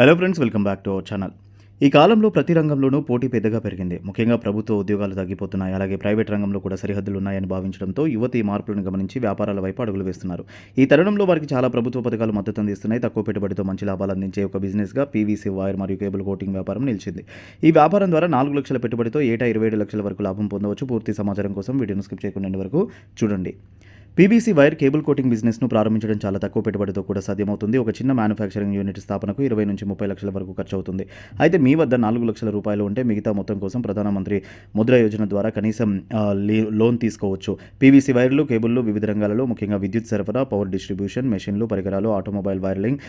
hello friends welcome back to our channel ఈ కాలంలో ప్రతి రంగంలోనూ పోటీ పెద్దగా పెరిగింది ముఖ్యంగా ప్రభుత్వ ఉద్యోగాలు తగ్గిపోతున్నాయి అలాగే ప్రైవేట్ రంగంలో కూడా సరిహద్దులు ఉన్నాయని భావించడంతో యువతి మార్పులను గమనించి వ్యాపారాల వైపు అడుగులు వేస్తున్నారు ఈ తరుణంలో వారికి చాలా ప్రభుత్వ పథకాలు మద్దతు అందిస్తున్నాయి తక్కువ పెట్టుబడితో మంచి లాభాలు అందించే ఒక బిజినెస్గా పీవీసీ వైర్ మరియు కేబుల్ కోటింగ్ వ్యాపారం నిలిచింది ఈ వ్యాపారం ద్వారా నాలుగు లక్షల పెట్టుబడితో ఏటా ఇరవై లక్షల వరకు లాభం పొందవచ్చు పూర్తి సమాచారం కోసం వీడియోను స్కిప్ చేయకుండా వరకు చూడండి పీబీసీ వైర్ కేబుల్ కోటింగ్ బిజినెస్ను ప్రారంభించడం చాలా తక్కువ పెట్టుబడితో కూడా సాధ్యమవుతుంది ఒక చిన్న మ్యానుఫ్యాక్చరింగ్ యూనిట్ స్థాపనకు ఇరవై నుంచి ముప్పై లక్షల వరకు ఖర్చు అవుతుంది అయితే మీ వద్ద నాలుగు లక్షల రూపాయలు ఉంటే మిగతా మొత్తం కోసం ప్రధానమంత్రి ముద్ర యోజన ద్వారా కనీసం లోన్ తీసుకోవచ్చు పీవీసీ వైర్లు కేబుల్లు వివిధ రంగాలలో ముఖ్యంగా విద్యుత్ సరఫరా పవర్ డిస్ట్రిబ్యూషన్ మెషిన్లు పరికరాలు ఆటోమొబైల్ వైర్లింగ్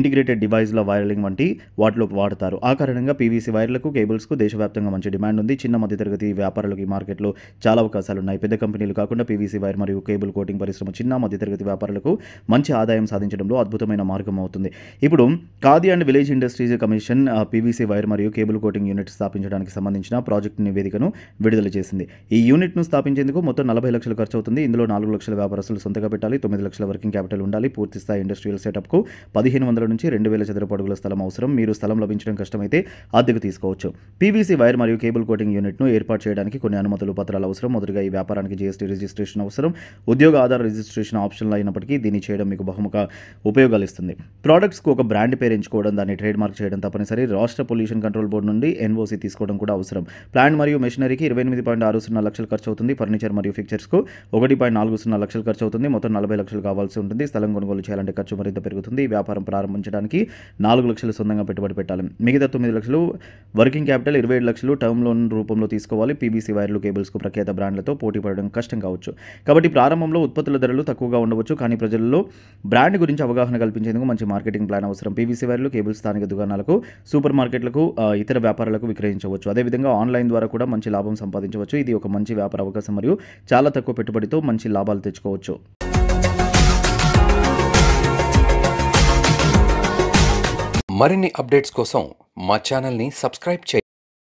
ఇంటిగ్రేటెడ్ డివైస్ల వైర్లింగ్ వంటి వాటిలో వాడతారు ఆ కారణంగా పీవీసీ వైర్లకు కేబుల్స్కు దేశవ్యాప్తంగా మంచి డిమాండ్ ఉంది చిన్న మధ్యతరగతి వ్యాపారులకు ఈ మార్కెట్లో చాలా అవకాశాలు ఉన్నాయి పెద్ద కంపెనీలు కాకుండా పీవీసీ వైర్ మరియు కేబుల్ కేబుల్ కోటింగ్ పరిశ్రమ చిన్న మధ్యతరగతి వ్యాపారులకు మంచి ఆదాయం సాధించడంలో అద్భుతమైన మార్గం అవుతుంది ఇప్పుడు Khadi and village industries commission PVC wire మరియు కేబుల్ కోటింగ్ యూనిట్ స్థాపించడానికి సంబంధించిన ప్రాజెక్టు నివేదికను విడుదల చేసింది ఈ యూనిట్ను స్థాపించేందుకు మొత్తం నలభై లక్షలు ఖర్చు అవుతుంది ఇందులో నాలుగు లక్షల వ్యాపారస్తులు సొంతగా పెట్టాలి తొమ్మిది లక్షల వర్కింగ్ క్యాపిటల్ ఉండాలి పూర్తిస్థాయి స్థాయి ఇండస్ట్రియల్ సెటప్కు పదిహేను వందల నుంచి రెండు వేల చదరపు అడుగుల స్థలం అవసరం మీరు స్థలం లభించడం కష్టమైతే అద్దెకు తీసుకోవచ్చు పీవీసీ వైర్ మరియు కేబుల్ కోటింగ్ యూనిట్ను ఏర్పాటు చేయడానికి కొన్ని అనుమతులు పత్రాలు అవసరం మొదటిగా ఈ వ్యాపారానికి జీఎస్టీ రిజిస్ట్రేషన్ అవసరం ఉద్యోగ ఆధార రిజిస్ట్రేషన్ ఆప్షన్లు అయినప్పటికీ దీన్ని చేయడం మీకు బహుముఖ ఉపయోగాలు ఇస్తుంది ప్రోడక్ట్స్కు ఒక బ్రాండ్ పేరు ఎంచుకోవడం దాన్ని ట్రేడ్ మార్క్ చేయడం తప్పనిసరి రాష్ట్ర పొల్యూషన్ కంట్రోల్ బోర్డు నుండి ఎన్ఓసీ తీసుకోవడం కూడా అవసరం ప్లాంట్ మరియు మెషినరీకి ఇరవై ఎనిమిది పాయింట్ ఆరు సున్నా లక్షలు ఖర్చు అవుతుంది ఫర్నిచర్ మరియు ఫిక్చర్స్కు ఒకటి పాయింట్ నాలుగు సున్నా లక్షలు ఖర్చు అవుతుంది మొత్తం నలభై లక్షలు కావాల్సి ఉంటుంది స్థలం కొనుగోలు చేయాలంటే ఖర్చు మరింత పెరుగుతుంది వ్యాపారం ప్రారంభించడానికి నాలుగు లక్షలు సొంతంగా పెట్టుబడి పెట్టాలి మిగతా తొమ్మిది లక్షలు వర్కింగ్ క్యాపిటల్ ఇరవై ఏడు లక్షలు టర్మ్ లోన్ రూపంలో తీసుకోవాలి పీబీసీ వైర్లు కేబుల్స్కు ప్రఖ్యాత బ్రాండ్లతో పోటీ పడడం కష్టం కావచ్చు కాబట్టి ప్రారంభ ప్రారంభంలో ఉత్పత్తుల ధరలు తక్కువగా ఉండవచ్చు కానీ ప్రజల్లో బ్రాండ్ గురించి అవగాహన కల్పించేందుకు మంచి మార్కెటింగ్ ప్లాన్ అవసరం పీవీసీ వైర్లు కేబుల్ స్థానిక దుకాణాలకు సూపర్ మార్కెట్లకు ఇతర వ్యాపారాలకు విక్రయించవచ్చు అదేవిధంగా ఆన్లైన్ ద్వారా కూడా మంచి లాభం సంపాదించవచ్చు ఇది ఒక మంచి వ్యాపార అవకాశం మరియు చాలా తక్కువ పెట్టుబడితో మంచి లాభాలు తెచ్చుకోవచ్చు మరిన్ని అప్డేట్స్ కోసం మా ఛానల్ని సబ్స్క్రైబ్ చేయండి